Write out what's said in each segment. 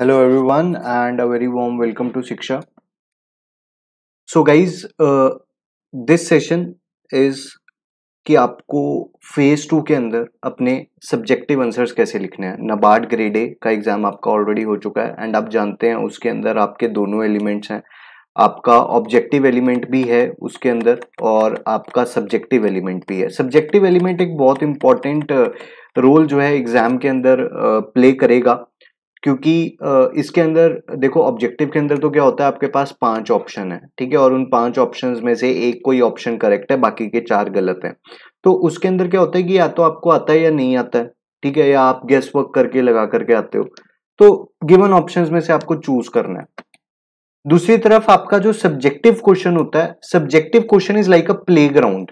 hello everyone and a very warm welcome to Shiksha so guys this session is कि आपको phase two के अंदर अपने सब्जेक्टिव आंसर्स कैसे लिखने हैं नबार्ड ग्रेड ए का एग्ज़ाम आपका ऑलरेडी हो चुका है एंड आप जानते हैं उसके अंदर आपके दोनों एलिमेंट्स हैं आपका ऑब्जेक्टिव एलिमेंट भी है उसके अंदर और आपका सब्जेक्टिव एलिमेंट भी है सब्जेक्टिव एलिमेंट एक बहुत इंपॉर्टेंट रोल uh, जो है एग्ज़ाम के अंदर प्ले uh, करेगा क्योंकि इसके अंदर देखो ऑब्जेक्टिव के अंदर तो क्या होता है आपके पास पांच ऑप्शन है ठीक है और उन पांच ऑप्शन में से एक कोई ऑप्शन करेक्ट है बाकी के चार गलत हैं तो उसके अंदर क्या होता है कि या तो आपको आता है या नहीं आता है ठीक है या आप गेस वर्क करके लगा करके आते हो तो गिवन ऑप्शन में से आपको चूज करना है दूसरी तरफ आपका जो सब्जेक्टिव क्वेश्चन होता है subjective question is like a playground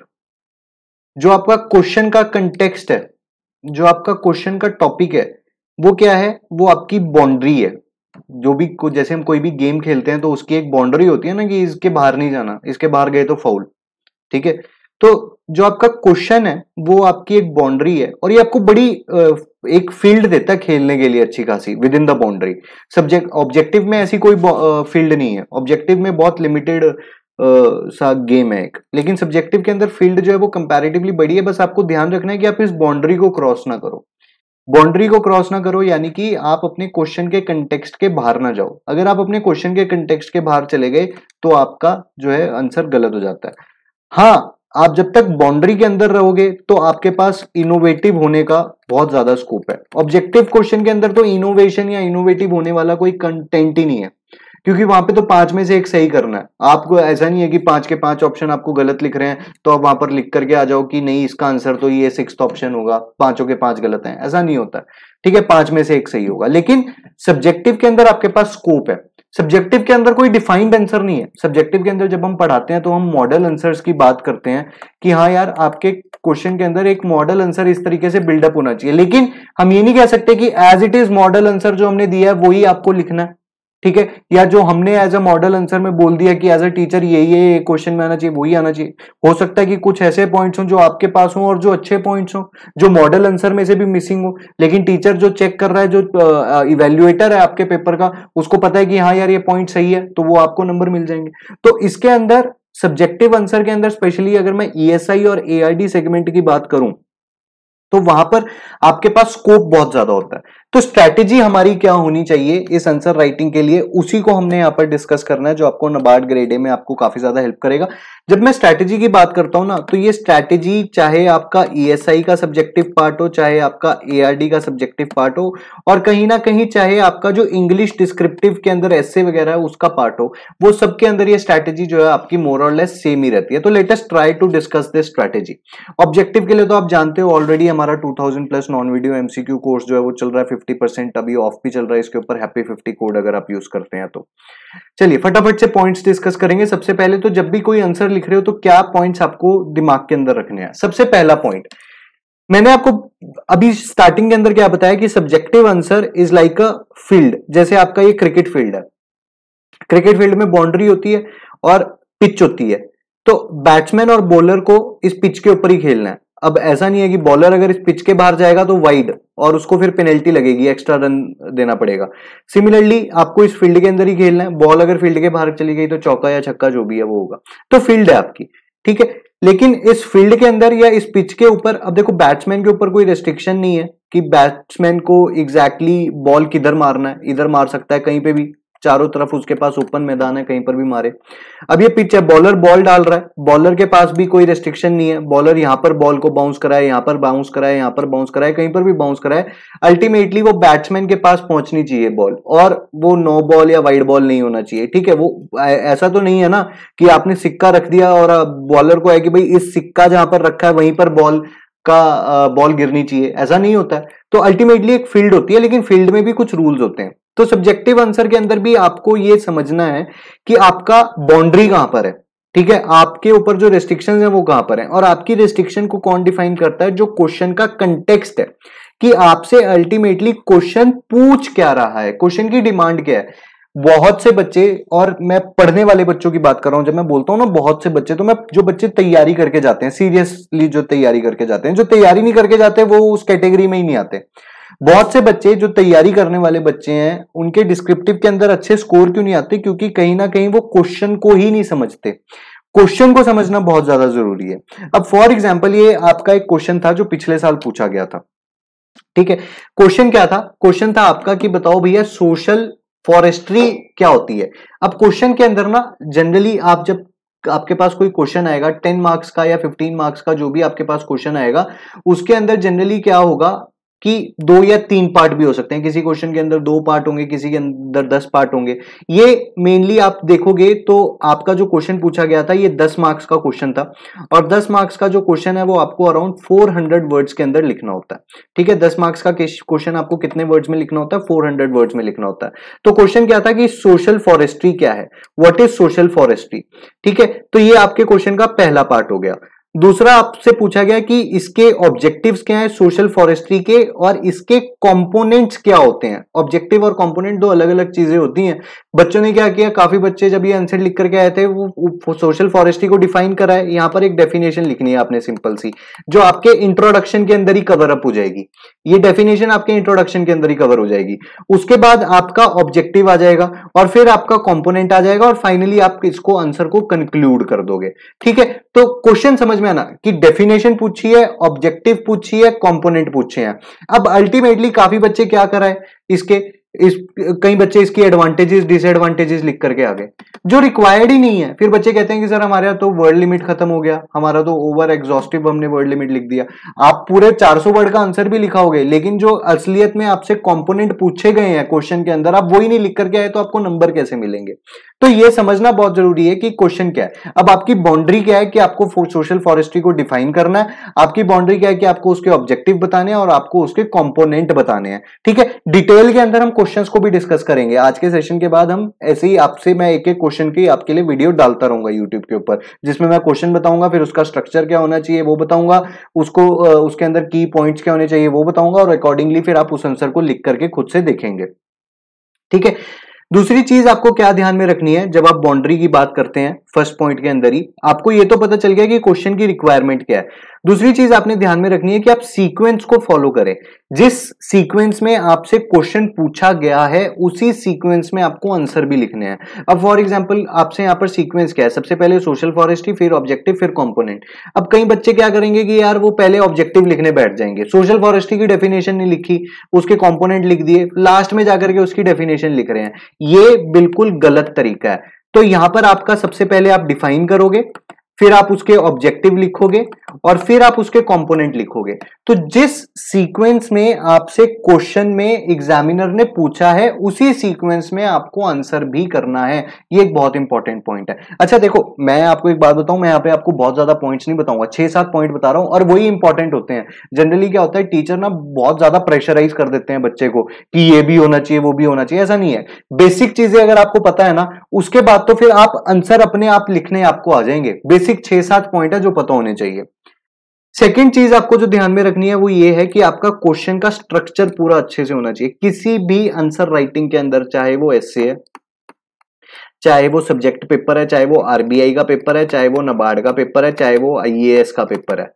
जो आपका क्वेश्चन का कंटेक्सट है जो आपका क्वेश्चन का टॉपिक है वो क्या है वो आपकी बाउंड्री है जो भी को जैसे हम कोई भी गेम खेलते हैं तो उसकी एक बाउंड्री होती है ना कि इसके बाहर नहीं जाना इसके बाहर गए तो फाउल ठीक है तो जो आपका क्वेश्चन है वो आपकी एक बाउंड्री है और ये आपको बड़ी एक फील्ड देता है खेलने के लिए अच्छी खासी within the boundary subject objective में ऐसी कोई फील्ड नहीं है ऑब्जेक्टिव में बहुत लिमिटेड सा गेम है एक लेकिन सब्जेक्टिव के अंदर फील्ड जो है वो कंपैरेटिवली बड़ी है बस आपको ध्यान रखना है कि आप इस बाउंड्री को क्रॉस ना करो बाउंड्री को क्रॉस ना करो यानी कि आप अपने क्वेश्चन के कंटेक्स्ट के बाहर ना जाओ अगर आप अपने क्वेश्चन के कंटेक्स्ट के बाहर चले गए तो आपका जो है आंसर गलत हो जाता है हाँ आप जब तक बाउंड्री के अंदर रहोगे तो आपके पास इनोवेटिव होने का बहुत ज्यादा स्कोप है ऑब्जेक्टिव क्वेश्चन के अंदर तो इनोवेशन या इनोवेटिव होने वाला कोई कंटेंट ही नहीं है क्योंकि वहां पे तो पांच में से एक सही करना है आपको ऐसा नहीं है कि पांच के पांच ऑप्शन आपको गलत लिख रहे हैं तो आप वहां पर लिख करके आ जाओ कि नहीं इसका आंसर तो ये सिक्स ऑप्शन होगा पांचों के पांच गलत हैं ऐसा नहीं होता ठीक है पांच में से एक सही होगा लेकिन सब्जेक्टिव के अंदर आपके पास स्कोप है सब्जेक्टिव के अंदर कोई डिफाइंड आंसर नहीं है सब्जेक्टिव के अंदर जब हम पढ़ाते हैं तो हम मॉडल आंसर्स की बात करते हैं कि हाँ यार आपके क्वेश्चन के अंदर एक मॉडल आंसर इस तरीके से बिल्डअप होना चाहिए लेकिन हम ये नहीं कह सकते कि as it is model answer जो हमने दिया है वही आपको लिखना है ठीक है या जो हमने एज अ मॉडल आंसर में बोल दिया कि एज अ टीचर ये ये क्वेश्चन में आना चाहिए वही आना चाहिए हो सकता है कि कुछ ऐसे पॉइंट्स हों जो आपके पास हों और जो अच्छे पॉइंट्स हों जो मॉडल आंसर में से भी मिसिंग हो लेकिन टीचर जो चेक कर रहा है जो इवेल्युएटर है आपके पेपर का उसको पता है कि हाँ यार ये पॉइंट सही है तो वो आपको नंबर मिल जाएंगे तो इसके अंदर सब्जेक्टिव आंसर के अंदर स्पेशली अगर मैं ई e और ए सेगमेंट की बात करूं तो वहां पर आपके पास स्कोप बहुत ज्यादा होता है तो स्ट्रैटेजी हमारी क्या होनी चाहिए इस आंसर राइटिंग के लिए उसी को हमने यहां पर डिस्कस करना है जो आपको नबार्ड ग्रेडे में आपको काफी ज्यादा हेल्प करेगा जब मैं स्ट्रैटेजी की बात करता हूं ना तो ये स्ट्रैटेजी चाहे आपका ई e का सब्जेक्टिव पार्ट हो चाहे आपका एआरडी का सब्जेक्टिव पार्ट हो और कहीं ना कहीं चाहे आपका जो इंग्लिश डिस्क्रिप्टिव के अंदर एस वगैरह है उसका पार्ट हो वो सबके अंदर ये स्ट्रैटेजी जो है आपकी मोर और लेस सेम ही रहती है तो let's try to discuss this strategy objective के लिए तो आप जानते हो ऑलरेडी हमारा two plus non video MCQ course जो है वो चल रहा है फिफ्टी परसेंट अभी ऑफ भी चल रहा है इसके ऊपर हैप्पी फिफ्टी कोड अगर आप यूज करते हैं तो चलिए फटाफट से पॉइंट्स डिस्कस करेंगे सबसे पहले तो जब भी कोई आंसर लिख रहे हो तो क्या पॉइंट्स आपको दिमाग के अंदर रखने हैं सबसे पहला पॉइंट मैंने आपको अभी स्टार्टिंग के अंदर क्या बताया कि subjective answer is like a field जैसे आपका ये क्रिकेट फील्ड है क्रिकेट फील्ड में बाउंड्री होती है और पिच होती है तो बैट्समैन और बॉलर को इस पिच के ऊपर ही खेलना है अब ऐसा नहीं है कि बॉलर अगर इस पिच के बाहर जाएगा तो वाइड और उसको फिर पेनल्टी लगेगी एक्स्ट्रा रन देना पड़ेगा सिमिलरली आपको इस फील्ड के अंदर ही खेलना है बॉल अगर फील्ड के बाहर चली गई तो चौका या छक्का जो भी है वो होगा तो फील्ड है आपकी ठीक है लेकिन इस फील्ड के अंदर या इस पिच के ऊपर अब देखो बैट्समैन के ऊपर कोई रेस्ट्रिक्शन नहीं है कि बैट्समैन को एग्जैक्टली exactly बॉल किधर मारना है इधर मार सकता है कहीं पे भी चारों तरफ उसके पास ओपन मैदान है कहीं पर भी मारे अब ये पिच है बॉलर बॉल डाल रहा है बॉलर के पास भी कोई रेस्ट्रिक्शन नहीं है बॉलर यहां पर बॉल को बाउंस कराए यहां पर बाउंस कराए यहां पर बाउंस कराए कहीं पर भी बाउंस कराए अल्टीमेटली वो बैट्समैन के पास पहुंचनी चाहिए बॉल और वो नो बॉल या वाइड बॉल नहीं होना चाहिए ठीक है वो ऐसा तो नहीं है ना कि आपने सिक्का रख दिया और बॉलर को है कि भाई इस सिक्का जहां पर रखा है वहीं पर बॉल का बॉल गिरनी चाहिए ऐसा नहीं होता तो अल्टीमेटली एक फील्ड होती है लेकिन फील्ड में भी कुछ रूल्स होते हैं तो सब्जेक्टिव आंसर के अंदर भी आपको ये समझना है कि आपका बाउंड्री कहां पर है ठीक है आपके ऊपर जो रेस्ट्रिक्शन है वो कहां पर है और आपकी रेस्ट्रिक्शन को कौन डिफाइन करता है जो क्वेश्चन का कंटेक्सट है कि आपसे अल्टीमेटली क्वेश्चन पूछ क्या रहा है क्वेश्चन की डिमांड क्या है बहुत से बच्चे और मैं पढ़ने वाले बच्चों की बात कर रहा हूं जब मैं बोलता हूं ना बहुत से बच्चे तो मैं जो बच्चे तैयारी करके जाते हैं सीरियसली जो तैयारी करके जाते हैं जो तैयारी नहीं करके जाते वो उस कैटेगरी में ही नहीं आते बहुत से बच्चे जो तैयारी करने वाले बच्चे हैं उनके डिस्क्रिप्टिव के अंदर अच्छे स्कोर क्यों नहीं आते क्योंकि कहीं ना कहीं वो क्वेश्चन को ही नहीं समझते क्वेश्चन को समझना बहुत ज्यादा जरूरी है अब फॉर एग्जाम्पल ये आपका एक क्वेश्चन था जो पिछले साल पूछा गया था ठीक है क्वेश्चन क्या था क्वेश्चन था आपका कि बताओ भैया सोशल फॉरेस्ट्री क्या होती है अब क्वेश्चन के अंदर ना जनरली आप जब आपके पास कोई क्वेश्चन आएगा टेन मार्क्स का या फिफ्टीन मार्क्स का जो भी आपके पास क्वेश्चन आएगा उसके अंदर जनरली क्या होगा कि दो या तीन पार्ट भी हो सकते हैं किसी क्वेश्चन के अंदर दो पार्ट होंगे किसी के अंदर दस पार्ट होंगे ये मेनली आप देखोगे तो आपका जो क्वेश्चन पूछा गया था ये दस मार्क्स का क्वेश्चन था और दस मार्क्स का जो क्वेश्चन है वो आपको अराउंड फोर हंड्रेड वर्ड्स के अंदर लिखना होता है ठीक है दस मार्क्स का क्वेश्चन आपको कितने वर्ड्स में लिखना होता है फोर हंड्रेड वर्ड्स में लिखना होता है तो क्वेश्चन क्या था कि सोशल फॉरेस्ट्री क्या है वॉट इज सोशल फॉरेस्ट्री ठीक है तो ये आपके क्वेश्चन का पहला पार्ट हो गया दूसरा आपसे पूछा गया कि इसके ऑब्जेक्टिव्स क्या हैं सोशल फॉरेस्ट्री के और इसके कंपोनेंट्स क्या होते हैं ऑब्जेक्टिव और कंपोनेंट दो अलग अलग चीजें होती हैं बच्चों ने क्या किया काफी बच्चे जब ये आंसर लिख करके आए थे वो सोशल फॉरेस्ट्री को डिफाइन करा है यहाँ पर एक डेफिनेशन लिखनी है आपने सिंपल सी जो आपके इंट्रोडक्शन के अंदर ही कवर अप हो जाएगी ये डेफिनेशन आपके इंट्रोडक्शन के अंदर ही कवर हो जाएगी उसके बाद आपका ऑब्जेक्टिव आ जाएगा और फिर आपका कॉम्पोनेंट आ जाएगा और फाइनली आप इसको आंसर को कंक्लूड कर दोगे ठीक है तो क्वेश्चन समझ में में ना कि डेफिनेशन पूछी है ऑब्जेक्टिव पूछी है कंपोनेंट पूछे हैं अब अल्टीमेटली काफी बच्चे क्या कर रहे हैं इसके इस कई बच्चे इसकी एडवांटेजेस डिसएडवांटेजेस लिख करके आ गए जो रिक्वायर्ड ही नहीं है फिर बच्चे कहते हैं कि सर हमारे यहाँ तो वर्ड लिमिट खत्म हो गया हमारा तो ओवर एग्जॉस्टिव हमने वर्ड लिमिट लिख दिया आप पूरे 400 वर्ड का आंसर भी लिखा होगे लेकिन जो असलियत में आपसे कंपोनेंट पूछे गए हैं क्वेश्चन के अंदर आप वही नहीं लिख करके आए तो आपको नंबर कैसे मिलेंगे तो ये समझना बहुत जरूरी है कि क्वेश्चन क्या है अब आपकी बाउंड्री क्या है कि आपको सोशल फॉरेस्ट्री को डिफाइन करना है आपकी बाउंड्री क्या है कि आपको उसके ऑब्जेक्टिव बताने हैं और आपको उसके कॉम्पोनेंट बताने हैं ठीक है डिटेल के अंदर हम क्वेश्चन को भी डिस्कस करेंगे आज के सेशन के बाद हम ऐसे ही आपसे मैं एक एक क्वेश्चन की आपके लिए वीडियो डालता रहूंगा यूट्यूब के ऊपर जिसमें मैं क्वेश्चन बताऊंगा फिर उसका स्ट्रक्चर क्या होना चाहिए वो बताऊंगा उसको उसके अंदर की पॉइंट्स क्या होने चाहिए वो बताऊंगा और अकॉर्डिंगली फिर आप उस आंसर को लिख करके खुद से देखेंगे ठीक है दूसरी चीज आपको क्या ध्यान में रखनी है जब आप बाउंड्री की बात करते हैं फर्स्ट पॉइंट के अंदर ही आपको ये तो पता चल गया कि क्वेश्चन की रिक्वायरमेंट क्या है दूसरी चीज आपने ध्यान में रखनी है कि आप सीक्वेंस को फॉलो करें जिस सीक्वेंस में आपसे क्वेश्चन पूछा गया है उसी सीक्वेंस में आपको आंसर भी लिखने हैं अब फॉर एग्जाम्पल आपसे यहां पर सीक्वेंस क्या है सबसे पहले सोशल फॉरेस्ट्री फिर ऑब्जेक्टिव फिर कॉम्पोनेंट अब कई बच्चे क्या करेंगे कि यार वो पहले ऑब्जेक्टिव लिखने बैठ जाएंगे सोशल फॉरेस्ट्री की डेफिनेशन नहीं लिखी उसके कॉम्पोनेंट लिख दिए लास्ट में जाकर के उसकी डेफिनेशन लिख रहे हैं ये बिल्कुल गलत तरीका है तो यहां पर आपका सबसे पहले आप डिफाइन करोगे फिर आप उसके ऑब्जेक्टिव लिखोगे और फिर आप उसके कंपोनेंट लिखोगे तो जिस सीक्वेंस में आपसे क्वेश्चन में एग्जामिनर ने पूछा है उसी सीक्वेंस में आपको आंसर भी करना है ये एक बहुत इंपॉर्टेंट पॉइंट है अच्छा देखो मैं आपको एक बात बताऊं मैं यहाँ पे आपको बहुत ज्यादा पॉइंट्स नहीं बताऊंगा छह सात पॉइंट बता रहा हूँ और वही इंपॉर्टेंट होते हैं जनरली क्या होता है टीचर ना बहुत ज्यादा प्रेशराइज कर देते हैं बच्चे को कि ये भी होना चाहिए वो भी होना चाहिए ऐसा नहीं है बेसिक चीजें अगर आपको पता है ना उसके बाद तो फिर आप आंसर अपने आप लिखने आपको आ जाएंगे बेसिक बेसिक छह सात पॉइंट है जो पता होने चाहिए सेकेंड चीज आपको जो ध्यान में रखनी है वो ये है कि आपका क्वेश्चन का स्ट्रक्चर पूरा अच्छे से होना चाहिए किसी भी आंसर राइटिंग के अंदर चाहे वो एस है चाहे वो सब्जेक्ट पेपर है चाहे वो आरबीआई का पेपर है चाहे वो नबार्ड का पेपर है चाहे वो आईएएस का पेपर है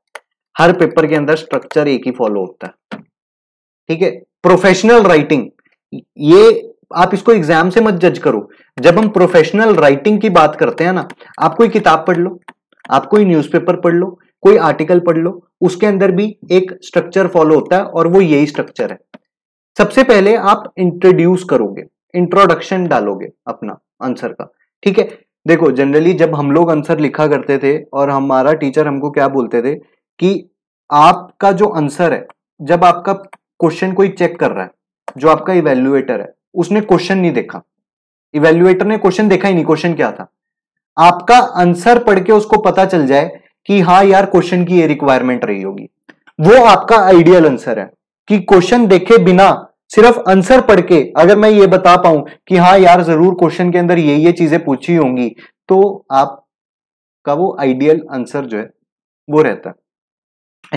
हर पेपर के अंदर स्ट्रक्चर एक ही फॉलो होता है ठीक है प्रोफेशनल राइटिंग ये आप इसको एग्जाम से मत जज करो जब हम प्रोफेशनल राइटिंग की बात करते हैं ना आप कोई किताब पढ़ लो आप कोई न्यूज़पेपर पढ़ लो कोई आर्टिकल पढ़ लो उसके अंदर भी एक स्ट्रक्चर फॉलो होता है और वो यही स्ट्रक्चर है सबसे पहले आप इंट्रोड्यूस करोगे इंट्रोडक्शन डालोगे अपना आंसर का ठीक है देखो जनरली जब हम लोग आंसर लिखा करते थे और हमारा टीचर हमको क्या बोलते थे कि आपका जो आंसर है जब आपका क्वेश्चन कोई चेक कर रहा है जो आपका इवेल्युएटर है उसने क्वेश्चन नहीं देखा इवेल्युएटर ने क्वेश्चन देखा ही नहीं क्वेश्चन क्या था आपका आंसर पढ़ के उसको पता चल जाए कि हाँ यार क्वेश्चन की ये रिक्वायरमेंट रही होगी वो आपका आइडियल आंसर है कि क्वेश्चन देखे बिना सिर्फ आंसर पढ़ के अगर मैं ये बता पाऊं कि हाँ यार जरूर क्वेश्चन के अंदर ये ये चीजें पूछी होंगी तो आपका वो आइडियल आंसर जो है वो रहता है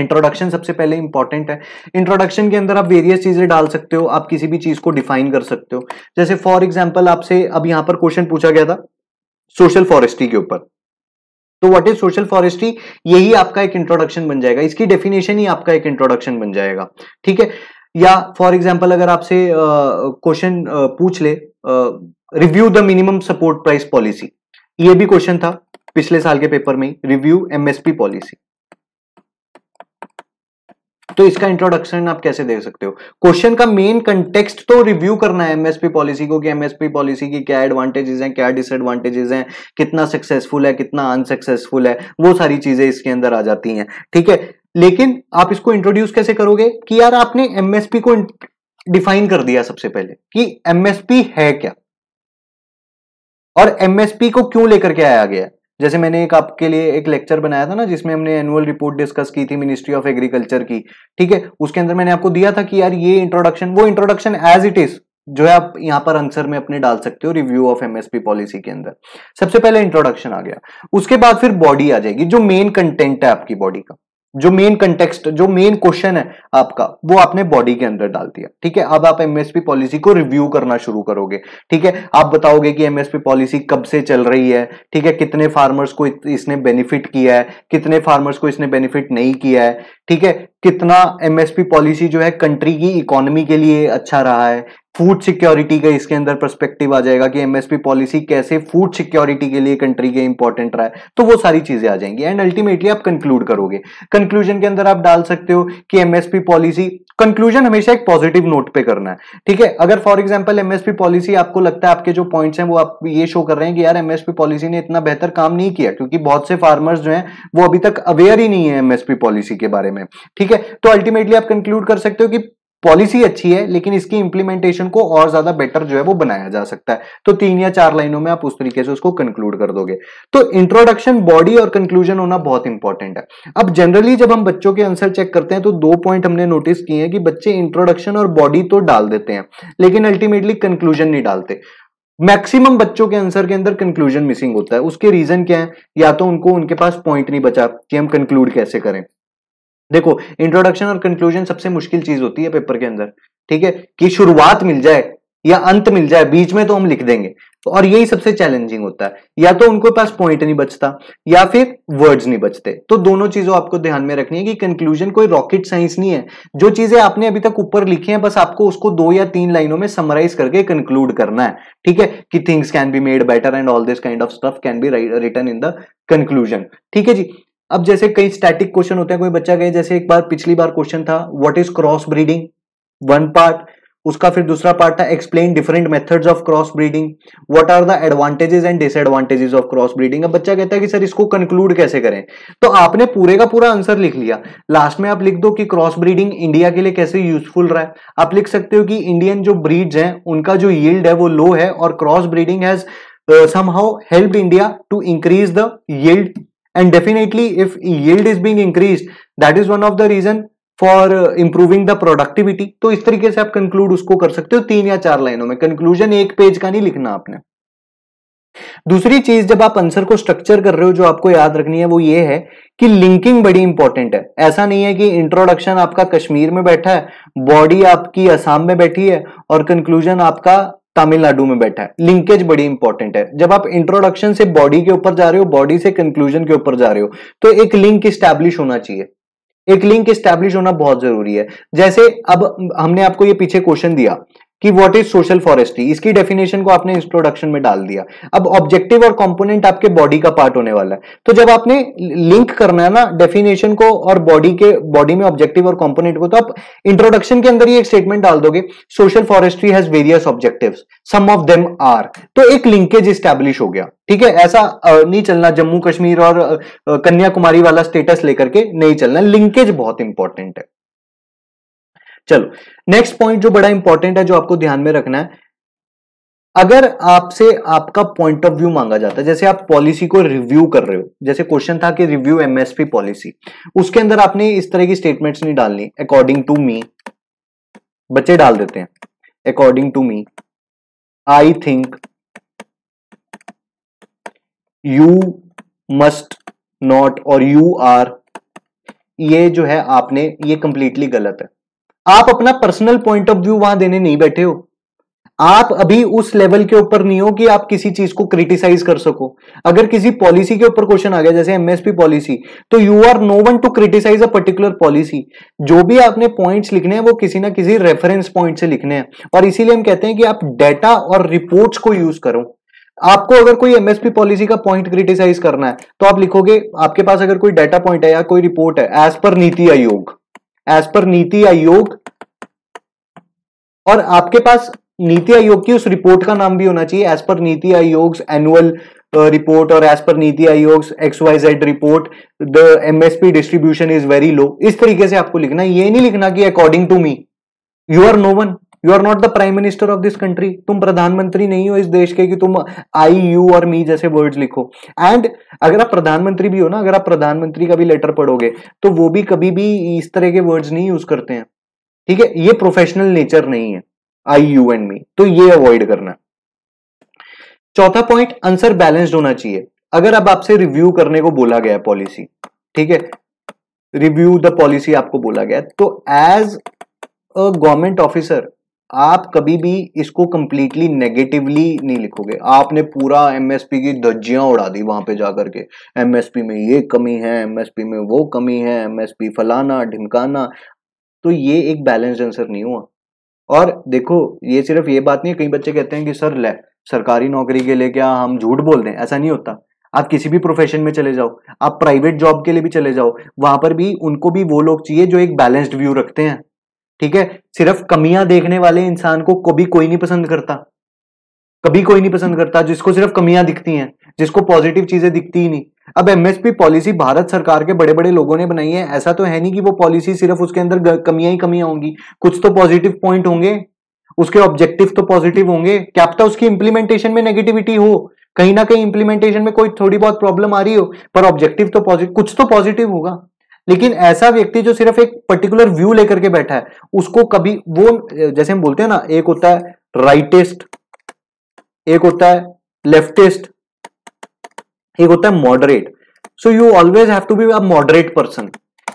इंट्रोडक्शन सबसे पहले इंपॉर्टेंट है इंट्रोडक्शन के अंदर आप वेरियस चीजें डाल सकते हो आप किसी भी चीज को डिफाइन कर सकते हो जैसे फॉर एग्जाम्पल आपसे अब यहां पर क्वेश्चन पूछा गया था सोशल फॉरेस्ट्री के ऊपर तो व्हाट इज सोशल फॉरेस्ट्री यही आपका एक इंट्रोडक्शन बन जाएगा इसकी डेफिनेशन ही आपका एक इंट्रोडक्शन बन जाएगा ठीक है या फॉर एग्जाम्पल अगर आपसे क्वेश्चन पूछ ले review the minimum support price policy ये भी क्वेश्चन था पिछले साल के पेपर में रिव्यू एमएसपी पॉलिसी तो इसका इंट्रोडक्शन आप कैसे दे सकते हो क्वेश्चन का मेन कंटेक्स्ट तो रिव्यू करना है एमएसपी पॉलिसी को कि एमएसपी पॉलिसी की क्या एडवांटेजेस हैं क्या डिसएडवांटेजेस हैं कितना सक्सेसफुल है कितना अनसक्सेसफुल है वो सारी चीजें इसके अंदर आ जाती हैं ठीक है लेकिन आप इसको इंट्रोड्यूस कैसे करोगे कि यार आपने एमएसपी को डिफाइन कर दिया सबसे पहले कि एमएसपी है क्या और एमएसपी को क्यों लेकर के आया गया जैसे मैंने एक आपके लिए एक लेक्चर बनाया था ना जिसमें हमने एनुअल रिपोर्ट डिस्कस की थी मिनिस्ट्री ऑफ एग्रीकल्चर की ठीक है उसके अंदर मैंने आपको दिया था कि यार ये इंट्रोडक्शन वो इंट्रोडक्शन एज इट इज जो है आप यहाँ पर आंसर में अपने डाल सकते हो रिव्यू ऑफ एमएसपी पॉलिसी के अंदर सबसे पहले इंट्रोडक्शन आ गया उसके बाद फिर बॉडी आ जाएगी जो मेन कंटेंट है आपकी बॉडी का जो मेन कंटेक्स्ट जो मेन क्वेश्चन है आपका वो आपने बॉडी के अंदर डाल दिया ठीक है अब आप एमएसपी पॉलिसी को रिव्यू करना शुरू करोगे ठीक है आप बताओगे कि एमएसपी पॉलिसी कब से चल रही है ठीक है कितने फार्मर्स को इसने बेनिफिट किया है कितने फार्मर्स को इसने बेनिफिट नहीं किया है ठीक है कितना एमएसपी पॉलिसी जो है कंट्री की इकोनॉमी के लिए अच्छा रहा है फूड सिक्योरिटी का इसके अंदर परस्पेक्टिव आ जाएगा कि एमएसपी पॉलिसी कैसे फूड सिक्योरिटी के लिए कंट्री के इंपॉर्टेंट रहा है तो वो सारी चीजें आ जाएंगी एंड अल्टीमेटली आप कंक्लूड करोगे कंक्लूजन के अंदर आप डाल सकते हो कि एमएसपी पॉलिसी कंक्लूजन हमेशा एक पॉजिटिव नोट पे करना है ठीक है अगर फॉर एग्जाम्पल एमएसपी पॉलिसी आपको लगता है आपके जो पॉइंट्स हैं वो आप ये शो कर रहे हैं कि यार एमएसपी पॉलिसी ने इतना बेहतर काम नहीं किया क्योंकि बहुत से फार्मर्स जो है वो अभी तक अवेयर ही नहीं है एमएसपी पॉलिसी के बारे में ठीक है तो अल्टीमेटली आप कंक्लूड कर सकते हो कि पॉलिसी अच्छी है लेकिन इसकी इंप्लीमेंटेशन को और ज्यादा बेटर जो है वो बनाया जा सकता है तो तीन या चार लाइनों में आप उस तरीके से उसको कंक्लूड कर दोगे तो इंट्रोडक्शन बॉडी और कंक्लूजन होना बहुत इंपॉर्टेंट है अब जनरली जब हम बच्चों के आंसर चेक करते हैं तो दो पॉइंट हमने नोटिस किए हैं कि बच्चे इंट्रोडक्शन और बॉडी तो डाल देते हैं लेकिन अल्टीमेटली कंक्लूजन नहीं डालते मैक्सिमम बच्चों के आंसर के अंदर कंक्लूजन मिसिंग होता है उसके रीजन क्या है या तो उनको उनके पास पॉइंट नहीं बचा कि हम कंक्लूड कैसे करें देखो इंट्रोडक्शन और कंक्लूजन सबसे मुश्किल चीज होती है पेपर के अंदर ठीक है कि शुरुआत मिल जाए या अंत मिल जाए बीच में तो हम लिख देंगे तो और यही सबसे चैलेंजिंग होता है या तो उनके पास पॉइंट नहीं बचता या फिर वर्ड्स नहीं बचते तो दोनों चीजों आपको ध्यान में रखनी है कि कंक्लूजन कोई रॉकेट साइंस नहीं है जो चीजें आपने अभी तक ऊपर लिखी हैं बस आपको उसको दो या तीन लाइनों में समराइज करके कंक्लूड करना है ठीक है कि things can be made better and all this kind of stuff can be written in the conclusion ठीक है जी अब जैसे कई स्टैटिक क्वेश्चन होते हैं कोई बच्चा गए जैसे एक बार पिछली बार क्वेश्चन था what is cross breeding one part उसका फिर दूसरा पार्ट था explain different methods of cross breeding what are the advantages and disadvantages of cross breeding अब बच्चा कहता है कि सर इसको कंक्लूड कैसे करें तो आपने पूरे का पूरा आंसर लिख लिया लास्ट में आप लिख दो कि क्रॉस ब्रीडिंग इंडिया के लिए कैसे यूजफुल रहा है आप लिख सकते हो कि इंडियन जो ब्रीड्स हैं उनका जो यील्ड है वो लो है और cross breeding has somehow help India to increase the yield and definitely if yield is being increased that is one of the reason for improving the productivity तो इस तरीके से आप कंक्लूड उसको कर सकते हो तीन या चार लाइनों में कंक्लूजन एक पेज का नहीं लिखना आपने दूसरी चीज जब आप आंसर को स्ट्रक्चर कर रहे हो जो आपको याद रखनी है वो ये है कि लिंकिंग बड़ी इंपॉर्टेंट है ऐसा नहीं है कि इंट्रोडक्शन आपका कश्मीर में बैठा है बॉडी आपकी असम में बैठी है और कंक्लूजन आपका तमिलनाडु में बैठा है लिंकेज बड़ी इंपॉर्टेंट है जब आप इंट्रोडक्शन से बॉडी के ऊपर जा रहे हो बॉडी से कंक्लूजन के ऊपर जा रहे हो तो एक लिंक स्टैब्लिश होना चाहिए एक लिंक स्टैब्लिश होना बहुत जरूरी है जैसे अब हमने आपको ये पीछे क्वेश्चन दिया कि व्हाट इज सोशल फॉरेस्ट्री इसकी डेफिनेशन को आपने इंट्रोडक्शन में डाल दिया अब ऑब्जेक्टिव और कंपोनेंट आपके बॉडी का पार्ट होने वाला है तो जब आपने लिंक करना है ना डेफिनेशन को और बॉडी के बॉडी में ऑब्जेक्टिव और कंपोनेंट को तो आप इंट्रोडक्शन के अंदर ही एक स्टेटमेंट डाल दोगे social forestry has various objective some of them are तो एक लिंकेज स्टैब्लिश हो गया ठीक है ऐसा नहीं चलना जम्मू कश्मीर और कन्याकुमारी वाला स्टेटस लेकर के नहीं चलना लिंकेज बहुत इंपॉर्टेंट है चलो नेक्स्ट पॉइंट जो बड़ा इंपॉर्टेंट है जो आपको ध्यान में रखना है अगर आपसे आपका पॉइंट ऑफ व्यू मांगा जाता है जैसे आप पॉलिसी को रिव्यू कर रहे हो जैसे क्वेश्चन था कि रिव्यू एमएसपी पॉलिसी उसके अंदर आपने इस तरह की स्टेटमेंट्स नहीं डालनी अकॉर्डिंग टू मी बच्चे डाल देते हैं according to me I think you must not और यू आर ये जो है आपने ये कंप्लीटली गलत है आप अपना पर्सनल पॉइंट ऑफ व्यू वहां देने नहीं बैठे हो आप अभी उस लेवल के ऊपर नहीं हो कि आप किसी चीज को क्रिटिसाइज कर सको अगर किसी पॉलिसी के ऊपर क्वेश्चन आ गया जैसे एमएसपी पॉलिसी तो you are no one to criticise a particular policy जो भी आपने पॉइंट्स लिखने हैं वो किसी ना किसी रेफरेंस पॉइंट से लिखने हैं और इसीलिए हम कहते हैं कि आप डेटा और रिपोर्ट्स को यूज करो आपको अगर कोई एमएसपी पॉलिसी का पॉइंट क्रिटिसाइज करना है तो आप लिखोगे आपके पास अगर कोई डेटा पॉइंट है या कोई रिपोर्ट है एज पर नीति आयोग एज पर नीति आयोग और आपके पास नीति आयोग की उस रिपोर्ट का नाम भी होना चाहिए एज पर नीति आयोग एनुअल रिपोर्ट और as per NITI Aayog X Y Z report the MSP distribution is very low इस तरीके से आपको लिखना ये नहीं लिखना कि according to me you are no one you are not the prime minister of this country तुम प्रधानमंत्री नहीं हो इस देश के कि तुम आई यू और मी जैसे वर्ड लिखो एंड अगर आप प्रधानमंत्री भी हो ना अगर आप प्रधानमंत्री का भी लेटर पढ़ोगे तो वो भी कभी भी इस तरह के वर्ड्स नहीं यूज करते हैं ठीक है ये प्रोफेशनल नेचर नहीं है आई यू एंड मी तो ये अवॉइड करना चौथा पॉइंट आंसर बैलेंस्ड होना चाहिए अगर अब आपसे रिव्यू करने को बोला गया पॉलिसी ठीक है रिव्यू द पॉलिसी आपको बोला गया तो एज अ गवर्नमेंट ऑफिसर आप कभी भी इसको कंप्लीटली नेगेटिवली नहीं लिखोगे आपने पूरा एमएसपी की धज्जियां उड़ा दी वहां पे जाकर के एमएसपी में ये कमी है एमएसपी में वो कमी है एमएसपी फलाना ढिमकाना तो ये एक बैलेंस आंसर नहीं हुआ और देखो ये सिर्फ ये बात नहीं है कई बच्चे कहते हैं कि सर ले सरकारी नौकरी के लिए क्या हम झूठ बोल दें ऐसा नहीं होता आप किसी भी प्रोफेशन में चले जाओ आप प्राइवेट जॉब के लिए भी चले जाओ वहां पर भी उनको भी वो लोग चाहिए जो एक बैलेंस्ड व्यू रखते हैं ठीक है सिर्फ कमियां देखने वाले इंसान को कभी कोई नहीं पसंद करता कभी कोई नहीं पसंद करता जिसको सिर्फ कमियां दिखती हैं जिसको पॉजिटिव चीजें दिखती ही नहीं अब एमएसपी पॉलिसी भारत सरकार के बड़े बड़े लोगों ने बनाई है ऐसा तो है नहीं कि वो पॉलिसी सिर्फ उसके अंदर कमियां ही कमियां होंगी कुछ तो पॉजिटिव पॉइंट होंगे उसके ऑब्जेक्टिव तो पॉजिटिव होंगे क्या पता उसकी इंप्लीमेंटेशन में नेगेटिविटी हो कहीं ना कहीं इंप्लीमेंटेशन में कोई थोड़ी बहुत प्रॉब्लम आ रही हो पर ऑब्जेक्टिव तो पॉजिटिव कुछ तो पॉजिटिव होगा लेकिन ऐसा व्यक्ति जो सिर्फ एक पर्टिकुलर व्यू लेकर के बैठा है उसको कभी वो जैसे हम बोलते हैं ना एक होता है राइटेस्ट एक होता है लेफ्टेस्ट एक होता है moderate so you always have to be a moderate person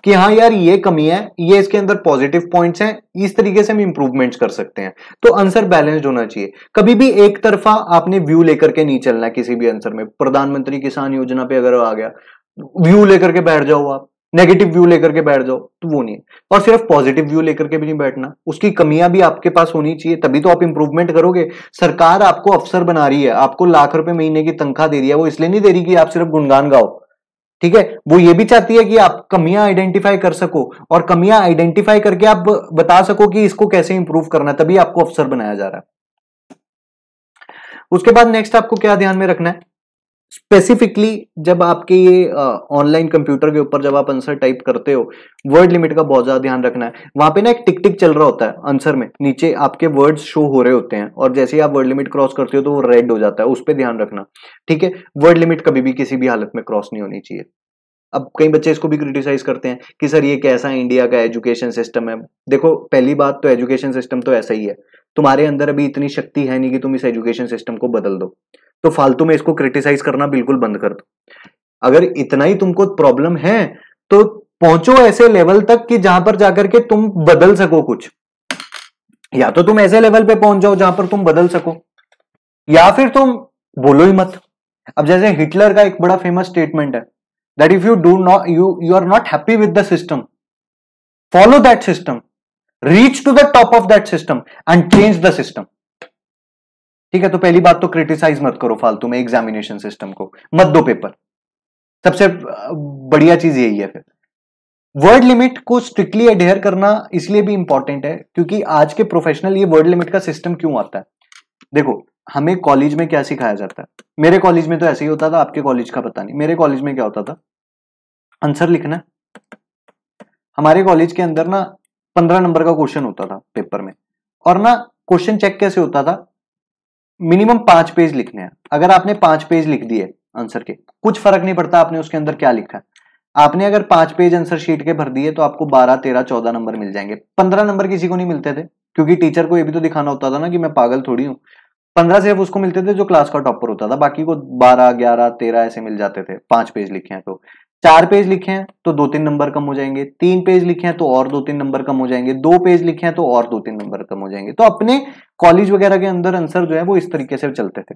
कि हाँ यार ये कमी है ये इसके अंदर पॉजिटिव पॉइंट्स हैं इस तरीके से हम इंप्रूवमेंट कर सकते हैं तो आंसर बैलेंस्ड होना चाहिए कभी भी एक तरफा आपने व्यू लेकर के नहीं चलना किसी भी आंसर में प्रधानमंत्री किसान योजना पे अगर आ गया व्यू लेकर के बैठ जाओ आप नेगेटिव व्यू लेकर के बैठ जाओ तो वो नहीं और सिर्फ पॉजिटिव व्यू लेकर के भी नहीं बैठना उसकी कमियां भी आपके पास होनी चाहिए तभी तो आप इंप्रूवमेंट करोगे सरकार आपको अफसर बना रही है आपको लाख रुपए महीने की तनख्वाह दे रही है वो इसलिए नहीं दे रही कि आप सिर्फ गुणगान गाओ ठीक है वो ये भी चाहती है कि आप कमियां आइडेंटिफाई कर सको और कमियां आइडेंटिफाई करके आप बता सको कि इसको कैसे इंप्रूव करना तभी आपको अफसर बनाया जा रहा है उसके बाद नेक्स्ट आपको क्या ध्यान में रखना है स्पेसिफिकली जब आपके ये ऑनलाइन कंप्यूटर के ऊपर जब आप आंसर टाइप करते हो वर्ड लिमिट का बहुत ज्यादा ध्यान रखना है वहां पे ना एक टिक टिक चल रहा होता है आंसर में नीचे आपके वर्ड्स शो हो रहे होते हैं और जैसे ही आप वर्ड लिमिट क्रॉस करते हो तो वो रेड हो जाता है उस पर ध्यान रखना ठीक है वर्ड लिमिट कभी भी किसी भी हालत में क्रॉस नहीं होनी चाहिए अब कई बच्चे इसको भी क्रिटिसाइज करते हैं कि सर ये कैसा इंडिया का एजुकेशन सिस्टम है देखो पहली बात तो एजुकेशन सिस्टम तो ऐसा ही है तुम्हारे अंदर अभी इतनी शक्ति है नहीं कि तुम इस एजुकेशन सिस्टम को बदल दो तो फालतू में इसको क्रिटिसाइज करना बिल्कुल बंद कर दो अगर इतना ही तुमको प्रॉब्लम है तो पहुंचो ऐसे लेवल तक कि जहां पर जाकर के तुम बदल सको कुछ या तो तुम ऐसे लेवल पे पहुंच जाओ जहां पर तुम बदल सको या फिर तुम बोलो ही मत अब जैसे हिटलर का एक बड़ा फेमस स्टेटमेंट है that if you do not you you are not happy with the system follow that system reach to the top of that system and change the system ठीक है तो पहली बात तो क्रिटिसाइज मत करो फालतू में एग्जामिनेशन सिस्टम को मत दो पेपर सबसे बढ़िया चीज यही है फिर वर्ड लिमिट को स्ट्रिक्टली एडेयर करना इसलिए भी इंपॉर्टेंट है क्योंकि आज के प्रोफेशनल ये वर्ड लिमिट का सिस्टम क्यों आता है देखो हमें कॉलेज में क्या सिखाया जाता है मेरे कॉलेज में तो ऐसे ही होता था आपके कॉलेज का पता नहीं मेरे कॉलेज में क्या होता था आंसर लिखना हमारे कॉलेज के अंदर ना पंद्रह नंबर का क्वेश्चन होता था पेपर में और ना क्वेश्चन चेक कैसे होता था मिनिमम पांच पेज लिखने हैं अगर आपने पांच पेज लिख दिए आंसर के कुछ फर्क नहीं पड़ता आपने उसके अंदर क्या लिखा आपने अगर पांच पेज आंसर शीट के भर दिए तो आपको बारह तेरह चौदह नंबर मिल जाएंगे पंद्रह नंबर किसी को नहीं मिलते थे क्योंकि टीचर को ये भी तो दिखाना होता था ना कि मैं पागल थोड़ी हूं पंद्रह सिर्फ उसको मिलते थे जो क्लास का टॉपर होता था बाकी को बारह ग्यारह तेरह ऐसे मिल जाते थे पांच पेज लिखे हैं तो चार पेज लिखे हैं तो दो तीन नंबर कम हो जाएंगे तीन पेज लिखे हैं तो और दो तीन नंबर कम हो जाएंगे दो पेज लिखे हैं तो और दो तीन नंबर कम हो जाएंगे तो अपने कॉलेज वगैरह के अंदर आंसर जो है वो इस तरीके से चलते थे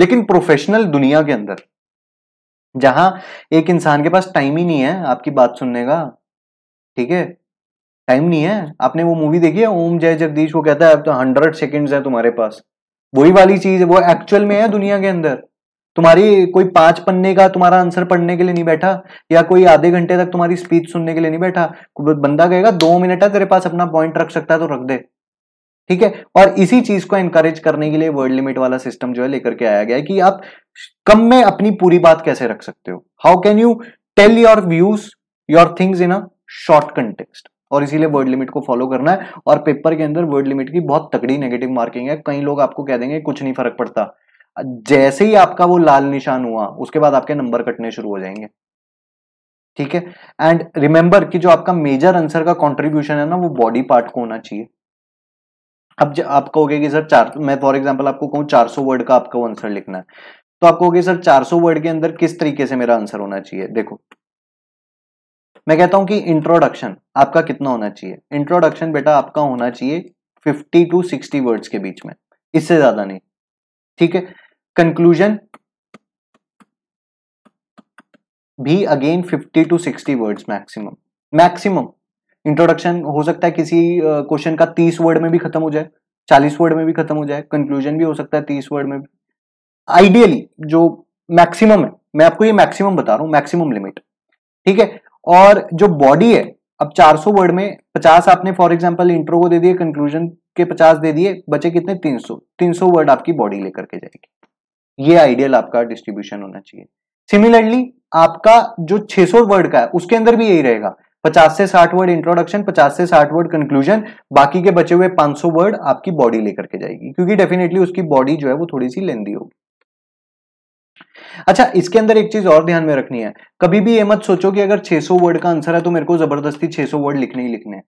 लेकिन प्रोफेशनल दुनिया के अंदर जहां एक इंसान के पास टाइम ही नहीं है आपकी बात सुनने का ठीक है टाइम नहीं है आपने वो मूवी देखी है ओम जय जगदीश वो कहता है अब तो हंड्रेड सेकेंड्स है तुम्हारे पास वही वाली चीज है वो एक्चुअल में है दुनिया के अंदर तुम्हारी कोई पांच पन्ने का तुम्हारा आंसर पढ़ने के लिए नहीं बैठा या कोई आधे घंटे तक तुम्हारी स्पीच सुनने के लिए नहीं बैठा बंदा कहेगा दो मिनट है तेरे पास अपना पॉइंट रख सकता है तो रख दे ठीक है और इसी चीज को एनकरेज करने के लिए वर्ड लिमिट वाला सिस्टम जो है लेकर के आया गया है कि आप कम में अपनी पूरी बात कैसे रख सकते हो how can you tell your views your things in a short context और इसीलिए वर्ड लिमिट को फॉलो करना है और पेपर के अंदर वर्ड लिमिट की बहुत तगड़ी नेगेटिव मार्किंग है कई लोग आपको कह देंगे कुछ नहीं फर्क पड़ता जैसे ही आपका वो लाल निशान हुआ उसके बाद आपके नंबर कटने शुरू हो जाएंगे ठीक है एंड रिमेंबर कि जो आपका मेजर आंसर का कंट्रीब्यूशन है ना वो बॉडी पार्ट को होना चाहिए अब आप कहोगे कि सर चार मैं फॉर एग्जांपल आपको कहूँ 400 वर्ड का आपको आंसर लिखना है तो आप कहोगे सर 400 वर्ड के अंदर किस तरीके से मेरा आंसर होना चाहिए देखो मैं कहता हूं कि इंट्रोडक्शन आपका कितना होना चाहिए इंट्रोडक्शन बेटा आपका होना चाहिए फिफ्टी टू सिक्सटी वर्ड्स के बीच में इससे ज्यादा नहीं ठीक है कंक्लूजन भी again 50 to 60 words maximum maximum introduction हो सकता है किसी क्वेश्चन का 30 वर्ड में भी खत्म हो जाए 40 वर्ड में भी खत्म हो जाए कंक्लूजन भी हो सकता है 30 वर्ड में भी आइडियली जो मैक्सिमम है मैं आपको ये मैक्सिमम बता रहा हूं मैक्सिमम लिमिट ठीक है और जो बॉडी है अब 400 वर्ड में 50 आपने फॉर एग्जांपल इंट्रो को दे दिए कंक्लूजन के 50 दे दिए बचे कितने 300 300 वर्ड आपकी बॉडी लेकर के जाएगी ये आइडियल आपका डिस्ट्रीब्यूशन होना चाहिए सिमिलरली आपका जो 600 वर्ड का है उसके अंदर भी यही रहेगा 50 से 60 वर्ड इंट्रोडक्शन 50 से 60 वर्ड कंक्लूजन बाकी के बचे हुए 500 वर्ड आपकी बॉडी लेकर के जाएगी क्योंकि डेफिनेटली उसकी बॉडी जो है वो थोड़ी सी लेंदी होगी अच्छा इसके अंदर एक चीज और ध्यान में रखनी है कभी भी ये मत सोचो कि अगर 600 वर्ड का आंसर है तो मेरे को जबरदस्ती 600 वर्ड लिखने ही लिखने हैं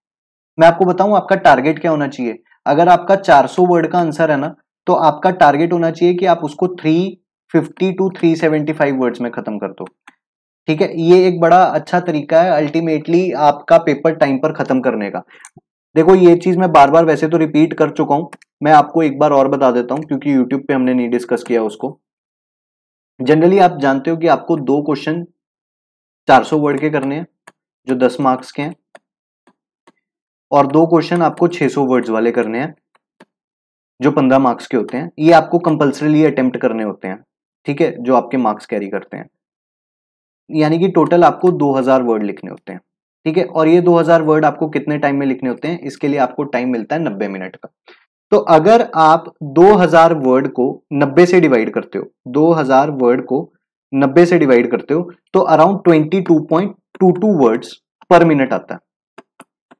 मैं आपको बताऊं आपका टारगेट क्या होना चाहिए अगर आपका 400 वर्ड का आंसर है ना तो आपका टारगेट होना चाहिए कि आप उसको 350 टू 375 वर्ड्स में खत्म कर दो ठीक है ये एक बड़ा अच्छा तरीका है अल्टीमेटली आपका पेपर टाइम पर खत्म करने का देखो ये चीज मैं बार बार वैसे तो रिपीट कर चुका हूं मैं आपको एक बार और बता देता हूं क्योंकि यूट्यूब पे हमने नहीं डिस्कस किया उसको जनरली आप जानते हो कि आपको दो क्वेश्चन 400 वर्ड के करने हैं जो 10 मार्क्स के हैं और दो क्वेश्चन आपको 600 वर्ड्स वाले करने हैं जो पंद्रह मार्क्स के होते हैं ये आपको कंपल्सरीली अटेम्प्ट करने होते हैं ठीक है जो आपके मार्क्स कैरी करते हैं यानी कि टोटल आपको दो हजार वर्ड लिखने होते हैं ठीक है और ये दो हजार वर्ड आपको कितने टाइम में लिखने होते हैं इसके लिए आपको टाइम मिलता है नब्बे मिनट का तो अगर आप दो हजार वर्ड को नब्बे से डिवाइड करते हो दो हजार वर्ड को नब्बे से डिवाइड करते हो तो around twenty two two point two words per minute आता है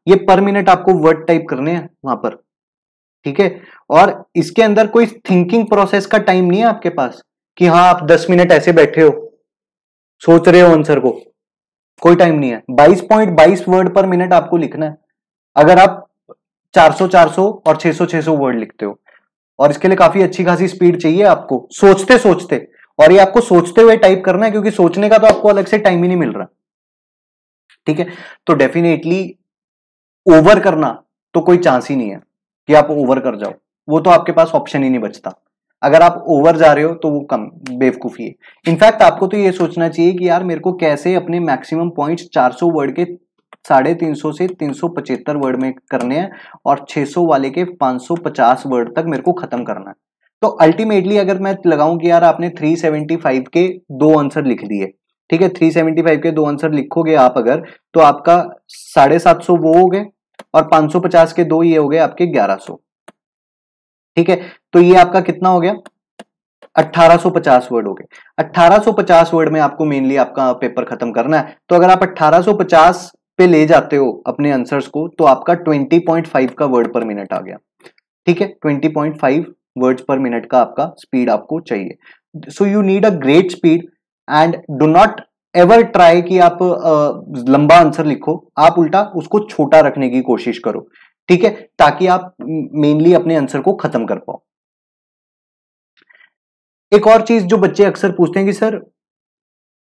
ये पर मिनट आपको वर्ड टाइप करने हैं वहां पर ठीक है और इसके अंदर कोई थिंकिंग प्रोसेस का टाइम नहीं है आपके पास कि हाँ आप दस मिनट ऐसे बैठे हो सोच रहे हो आंसर को कोई टाइम नहीं है बाईस पॉइंट बाईस वर्ड पर मिनट आपको लिखना है अगर आप 400 400 और 600 600 वर्ड लिखते हो और इसके लिए काफी अच्छी खासी स्पीड चाहिए आपको सोचते सोचते और ये आपको सोचते हुए टाइप करना है क्योंकि सोचने का तो आपको अलग से टाइम ही नहीं मिल रहा ठीक है तो डेफिनेटली ओवर करना तो कोई चांस ही नहीं है कि आप ओवर कर जाओ वो तो आपके पास ऑप्शन ही नहीं बचता अगर आप ओवर जा रहे हो तो वो कम बेवकूफ़ी है इनफैक्ट आपको तो ये सोचना चाहिए कि यार मेरे को कैसे अपने मैक्सिमम पॉइंट्स 400 वर्ड के साढ़े तीन सौ से तीन सौ पचहत्तर वर्ड में करने हैं और 600 वाले के 550 वर्ड तक मेरे को ख़त्म करना है तो अल्टीमेटली अगर मैं लगाऊं कि यार आपने 375 के दो आंसर लिख दिए ठीक है 375 के दो आंसर लिखोगे आप अगर तो आपका साढ़े सात सौ वो हो गए और 550 के दो ये हो गए आपके 1100 ठीक है तो ये आपका कितना हो गया 1850 वर्ड हो गए 1850 वर्ड में आपको मेनली आपका पेपर खत्म करना है तो अगर आप 1850 पे ले जाते हो अपने आंसर्स को तो आपका 20.5 का वर्ड पर मिनट आ गया ठीक है 20.5 वर्ड्स पर मिनट का आपका स्पीड आपको चाहिए so you need a great speed and do not ever try कि आप आ, लंबा आंसर लिखो आप उल्टा उसको छोटा रखने की कोशिश करो ठीक है ताकि आप मेनली अपने आंसर को खत्म कर पाओ एक और चीज जो बच्चे अक्सर पूछते हैं कि सर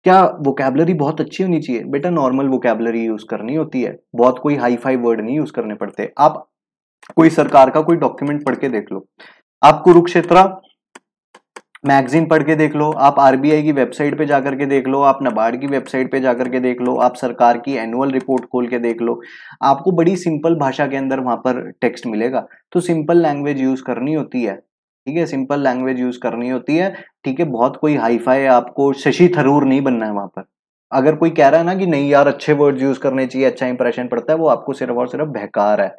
क्या वोकेबलरी बहुत अच्छी होनी चाहिए बेटा नॉर्मल वोकैबलरी यूज करनी होती है बहुत कोई हाई फाई वर्ड नहीं यूज करने पड़ते आप कोई सरकार का कोई डॉक्यूमेंट पढ़ के देख लो आप कुरुक्षेत्रा मैगजीन पढ़ के देख लो आप आरबीआई की वेबसाइट पे जाकर के देख लो आप नबार्ड की वेबसाइट पे जाकर के देख लो आप सरकार की एनुअल रिपोर्ट खोल के देख लो आपको बड़ी सिंपल भाषा के अंदर वहाँ पर टेक्स्ट मिलेगा तो सिंपल लैंग्वेज यूज़ करनी होती है ठीक है सिंपल लैंग्वेज यूज़ करनी होती है ठीक है बहुत कोई हाईफाई आपको शशि थरूर नहीं बनना है वहाँ पर अगर कोई कह रहा है ना कि नहीं यार अच्छे वर्ड यूज़ करने चाहिए अच्छा इंप्रेशन पड़ता है वो आपको सिर्फ और सिर्फ बेकार है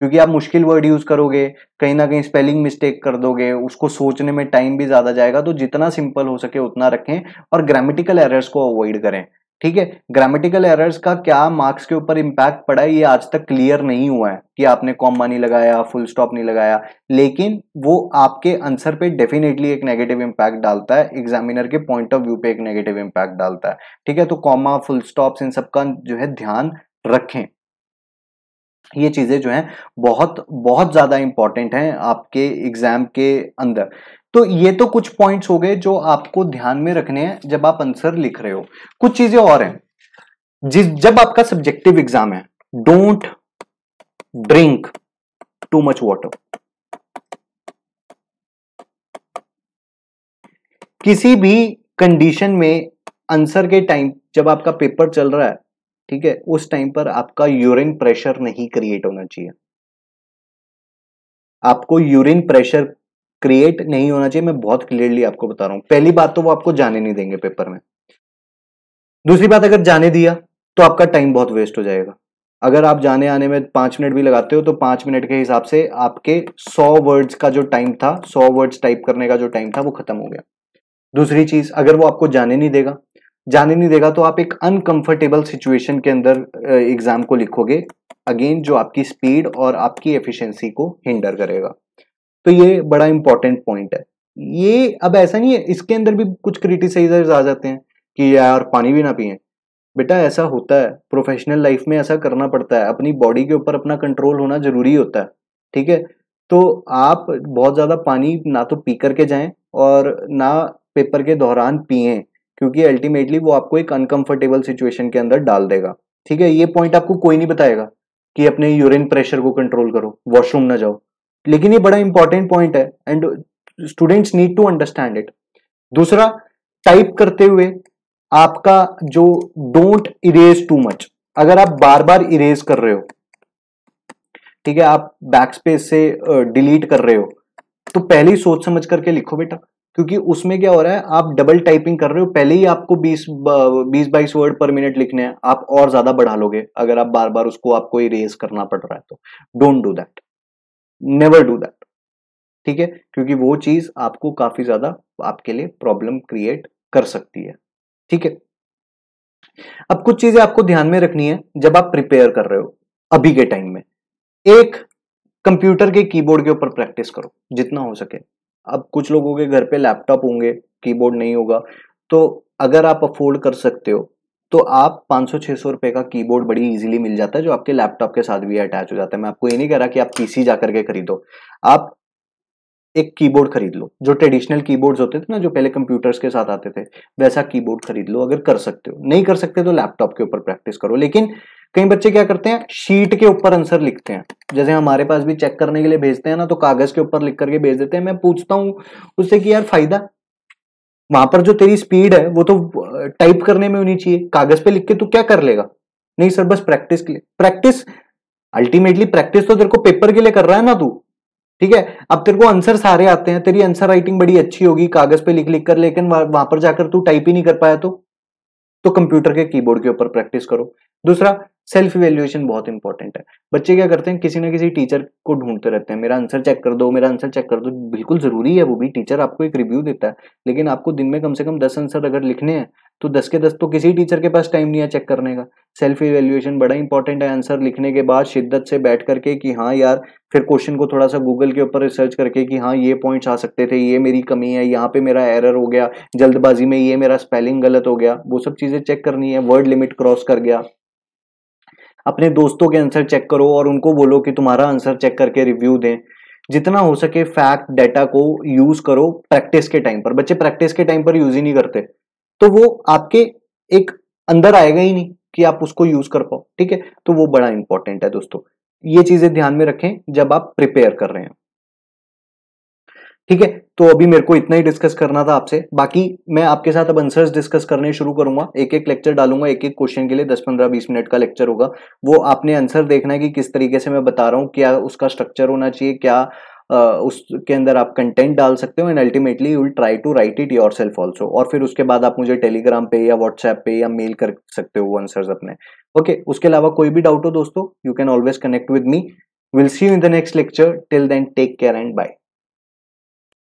क्योंकि आप मुश्किल वर्ड यूज करोगे कहीं ना कहीं स्पेलिंग मिस्टेक कर दोगे उसको सोचने में टाइम भी ज्यादा जाएगा तो जितना सिंपल हो सके उतना रखें और ग्रामेटिकल एरर्स को अवॉइड करें ठीक है ग्रामेटिकल एरर्स का क्या मार्क्स के ऊपर इम्पैक्ट पड़ा है ये आज तक क्लियर नहीं हुआ है कि आपने कॉमा नहीं लगाया फुल स्टॉप नहीं लगाया लेकिन वो आपके आंसर पे डेफिनेटली एक नेगेटिव इम्पैक्ट डालता है एग्जामिनर के पॉइंट ऑफ व्यू पे एक नेगेटिव इम्पैक्ट डालता है ठीक है तो कॉमा फुल स्टॉप्स इन सबका जो है ध्यान रखें ये चीज़ें जो हैं बहुत बहुत ज़्यादा इम्पॉर्टेंट हैं आपके एग्ज़ाम के अंदर तो ये तो कुछ पॉइंट्स हो गए जो आपको ध्यान में रखने हैं जब आप आंसर लिख रहे हो कुछ चीज़ें और हैं जिस जब आपका सब्जेक्टिव एग्ज़ाम है don't drink too much water किसी भी कंडीशन में आंसर के टाइम जब आपका पेपर चल रहा है ठीक है उस टाइम पर आपका यूरिन प्रेशर नहीं क्रिएट होना चाहिए आपको यूरिन प्रेशर क्रिएट नहीं होना चाहिए मैं बहुत क्लियरली आपको बता रहा हूं पहली बात तो वो आपको जाने नहीं देंगे पेपर में दूसरी बात अगर जाने दिया तो आपका टाइम बहुत वेस्ट हो जाएगा अगर आप जाने आने में पांच मिनट भी लगाते हो तो पांच मिनट के हिसाब से आपके सौ वर्ड्स का जो टाइम था सौ वर्ड्स टाइप करने का जो टाइम था वो खत्म हो गया दूसरी चीज अगर वो आपको जाने नहीं देगा जाने नहीं देगा तो आप एक अनकंफर्टेबल सिचुएशन के अंदर एग्जाम को लिखोगे अगेन जो आपकी स्पीड और आपकी एफिशिएंसी को हिंडर करेगा तो ये बड़ा इंपॉर्टेंट पॉइंट है ये अब ऐसा नहीं है इसके अंदर भी कुछ क्रिटिसाइजर्स आ जाते हैं कि यार पानी भी ना पिए बेटा ऐसा होता है प्रोफेशनल लाइफ में ऐसा करना पड़ता है अपनी बॉडी के ऊपर अपना कंट्रोल होना जरूरी होता है ठीक है तो आप बहुत ज़्यादा पानी ना तो पी करके जाएं और ना पेपर के दौरान पिए क्योंकि अल्टीमेटली वो आपको एक अनकंफर्टेबल सिचुएशन के अंदर डाल देगा ठीक है ये पॉइंट आपको कोई नहीं बताएगा कि अपने यूरिन प्रेशर को कंट्रोल करो वॉशरूम ना जाओ लेकिन ये बड़ा इंपॉर्टेंट पॉइंट है and students need to understand it दूसरा टाइप करते हुए आपका जो डोंट इरेज टू मच अगर आप बार बार इरेज कर रहे हो ठीक है आप बैक स्पेस से डिलीट कर रहे हो तो पहले ही सोच समझ करके लिखो बेटा क्योंकि उसमें क्या हो रहा है आप डबल टाइपिंग कर रहे हो पहले ही आपको 20 बीस बाईस वर्ड पर मिनट लिखने हैं आप और ज्यादा बढ़ा लोगे अगर आप बार बार उसको आपको इरेज करना पड़ रहा है तो don't do that never do that ठीक है क्योंकि वो चीज आपको काफी ज्यादा आपके लिए प्रॉब्लम क्रिएट कर सकती है ठीक है अब कुछ चीजें आपको ध्यान में रखनी है जब आप प्रिपेयर कर रहे हो अभी के टाइम में एक कंप्यूटर के कीबोर्ड के ऊपर प्रैक्टिस करो जितना हो सके अब कुछ लोगों के घर पे लैपटॉप होंगे कीबोर्ड नहीं होगा तो अगर आप अफोर्ड कर सकते हो तो आप 500-600 रुपए का कीबोर्ड बड़ी इजीली मिल जाता है जो आपके लैपटॉप के साथ भी अटैच हो जाता है मैं आपको ये नहीं कह रहा कि आप पीसी जाकर के खरीदो आप एक कीबोर्ड खरीद लो जो ट्रेडिशनल कीबोर्ड्स होते थे ना जो पहले कंप्यूटर्स के साथ आते थे वैसा कीबोर्ड खरीद लो अगर कर सकते हो नहीं कर सकते तो लैपटॉप के ऊपर प्रैक्टिस करो लेकिन कई बच्चे क्या करते हैं शीट के ऊपर आंसर लिखते हैं जैसे हमारे पास भी चेक करने के लिए भेजते हैं ना तो कागज के ऊपर लिख करके भेज देते हैं मैं पूछता हूँ उससे कि यार फायदा वहां पर जो तेरी स्पीड है वो तो टाइप करने में होनी चाहिए कागज पे लिख के तू क्या कर लेगा नहीं सर बस प्रैक्टिस के लिए प्रैक्टिस अल्टीमेटली प्रैक्टिस तो तेरे को पेपर के लिए कर रहा है ना तू ठीक है अब तेरे को आंसर सारे आते हैं तेरी आंसर राइटिंग बड़ी अच्छी होगी कागज पे लिख लिख कर लेकिन वहां पर जाकर तू टाइप ही नहीं कर पाया तो तो कंप्यूटर के कीबोर्ड के ऊपर प्रैक्टिस करो दूसरा सेल्फ इवेल्यूएशन बहुत इंपॉर्टेंट है बच्चे क्या करते हैं किसी ना किसी टीचर को ढूंढते रहते हैं मेरा आंसर चेक कर दो मेरा आंसर चेक कर दो बिल्कुल जरूरी है वो भी टीचर आपको एक रिव्यू देता है लेकिन आपको दिन में कम से कम दस आंसर अगर लिखने हैं तो दस के दस तो किसी टीचर के पास टाइम नहीं है चेक करने का सेल्फ इवेल्यूएशन बड़ा इंपॉर्टेंट है आंसर लिखने के बाद शिद्दत से बैठ करके कि हाँ यार फिर क्वेश्चन को थोड़ा सा गूगल के ऊपर रिसर्च करके कि हाँ ये पॉइंट्स आ सकते थे ये मेरी कमी है यहाँ पे मेरा एरर हो गया जल्दबाजी में ये मेरा स्पेलिंग गलत हो गया वो सब चीज़ें चेक करनी है वर्ड लिमिट क्रॉस कर गया अपने दोस्तों के आंसर चेक करो और उनको बोलो कि तुम्हारा आंसर चेक करके रिव्यू दें जितना हो सके फैक्ट डेटा को यूज करो प्रैक्टिस के टाइम पर बच्चे प्रैक्टिस के टाइम पर यूज ही नहीं करते तो वो आपके एक अंदर आएगा ही नहीं कि आप उसको यूज कर पाओ ठीक है तो वो बड़ा इंपॉर्टेंट है दोस्तों ये चीजें ध्यान में रखें जब आप प्रिपेयर कर रहे हैं ठीक है तो अभी मेरे को इतना ही डिस्कस करना था आपसे बाकी मैं आपके साथ अब आंसर्स डिस्कस करने शुरू करूंगा एक एक लेक्चर डालूंगा एक एक क्वेश्चन के लिए 10 15 20 मिनट का लेक्चर होगा वो आपने आंसर देखना है कि किस तरीके से मैं बता रहा हूँ क्या उसका स्ट्रक्चर होना चाहिए क्या उसके अंदर आप कंटेंट डाल सकते हो and ultimately you will try to write it yourself also और फिर उसके बाद आप मुझे टेलीग्राम पे या व्हाट्सएप पे या मेल कर सकते हो आंसर्स अपने ओके okay, उसके अलावा कोई भी डाउट हो दोस्तों you can always connect with me will see you in the next lecture till then take care and bye